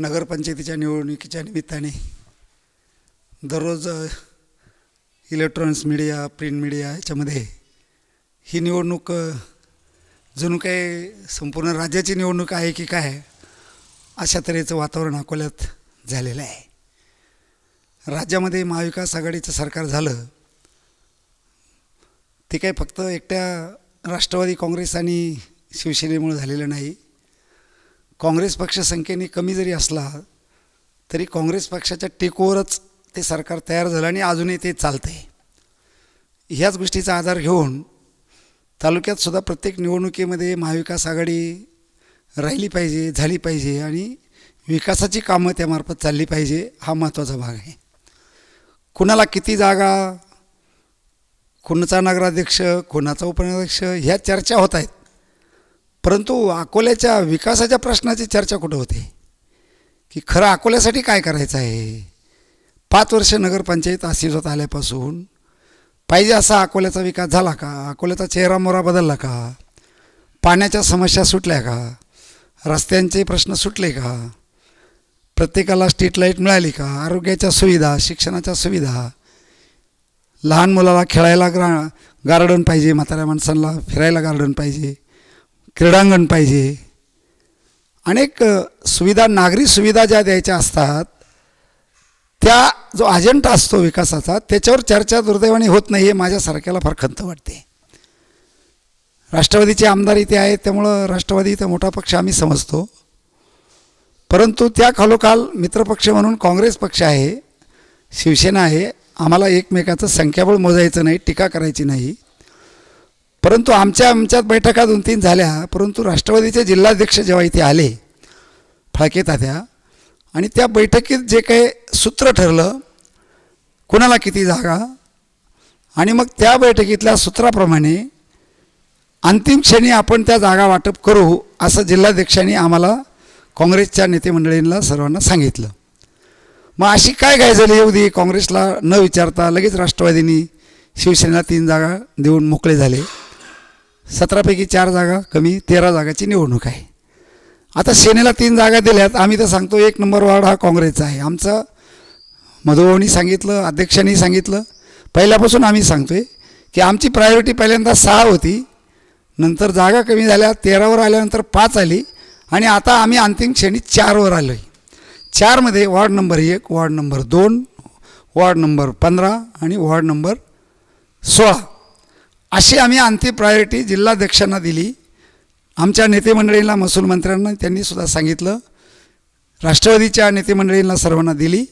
नगरपंचायतीच्या निवडणुकीच्या निमित्ताने दररोज इलेक्ट्रॉनिक्स मीडिया प्रिंट मीडिया याच्यामध्ये ही निवडणूक जणू काही संपूर्ण राज्याची निवडणूक आहे की काय अशा तऱ्हेचं वातावरण अकोल्यात झालेलं आहे राज्यामध्ये महाविकास आघाडीचं सरकार झालं ते काय फक्त एकट्या राष्ट्रवादी काँग्रेस आणि शिवसेनेमुळे झालेलं नाही काँग्रेस पक्ष संख्येने कमी जरी असला तरी काँग्रेस पक्षाच्या टेकोवरच ते सरकार तयार झालं आणि अजूनही ते चालतं आहे ह्याच गोष्टीचा आधार घेऊन तालुक्यात सुद्धा प्रत्येक निवडणुकीमध्ये महाविकास आघाडी राहिली पाहिजे झाली पाहिजे आणि विकासाची कामं त्यामार्फत चालली पाहिजे हा महत्त्वाचा भाग आहे कुणाला किती जागा कुणाचा नगराध्यक्ष कोणाचा उपनगराध्यक्ष ह्या चर्चा होत आहेत परंतु अकोल्याच्या विकासाच्या प्रश्नाची चर्चा कुठं होते की खरं अकोल्यासाठी काय करायचं आहे पाच वर्ष नगरपंचायत अस्तित्वात आल्यापासून पाहिजे असा अकोल्याचा विकास झाला का अकोल्याचा चेहरा मोरा बदलला का पाण्याच्या समस्या सुटल्या का रस्त्यांचे प्रश्न सुटले का प्रत्येकाला स्ट्रीट लाईट मिळाली का आरोग्याच्या सुविधा शिक्षणाच्या सुविधा लहान मुलाला खेळायला ग्रा गार्डन पाहिजे म्हाताऱ्या माणसांना फिरायला गार्डन पाहिजे क्रीडांगण पाहिजे अनेक सुविधा नागरी सुविधा ज्या द्यायच्या असतात त्या जो अजेंडा असतो विकासाचा त्याच्यावर चर्चा दुर्दैवाने होत नाही हे माझ्यासारख्याला फार खंत वाटते राष्ट्रवादीचे आमदार इथे आहेत त्यामुळं राष्ट्रवादी इथं मोठा पक्ष आम्ही समजतो परंतु त्या खालोखाल मित्रपक्ष म्हणून काँग्रेस पक्ष आहे शिवसेना आहे आम्हाला एकमेकाचं संख्याबळ मोजायचं नाही टीका करायची नाही परंतु आमच्या आमच्यात बैठका दोन तीन झाल्या परंतु राष्ट्रवादीचे जिल्हाध्यक्ष जेव्हा इथे आले फळकेत तात्या आणि त्या बैठकीत जे काही सूत्र ठरलं कुणाला किती जागा आणि मग त्या बैठकीतल्या सूत्राप्रमाणे अंतिम क्षणी आपण त्या जागा वाटप करू असं जिल्हाध्यक्षांनी आम्हाला काँग्रेसच्या नेतेमंडळींना सर्वांना सांगितलं मग अशी काय गाय झाली येऊ काँग्रेसला न विचारता लगेच राष्ट्रवादीने शिवसेनेला तीन जागा देऊन मोकळे झाले सतरापैकी चार जागा कमी तेरा जागाची निवडणूक आहे आता सेनेला तीन जागा दिल्यात आम्ही तर सांगतो एक नंबर वार्ड हा काँग्रेसचा आहे आमचा मधुभाऊनी सांगितलं अध्यक्षांनी सांगितलं पहिल्यापासून आम्ही सांगतोय की आमची प्रायोरिटी पहिल्यांदा सहा होती नंतर जागा कमी झाल्या तेरावर आल्यानंतर पाच आली आणि आता आम्ही अंतिम श्रेणी चारवर आलो आहे चारमध्ये वॉर्ड नंबर एक वॉर्ड नंबर दोन वॉर्ड नंबर पंधरा आणि वॉर्ड नंबर सोळा अशी आम्ही अंतिम प्रायोरिटी जिल्हाध्यक्षांना दिली आमच्या नेतेमंडळींना महसूल मंत्र्यांना त्यांनी सुद्धा सांगितलं राष्ट्रवादीच्या नेतेमंडळींना सर्वांना दिली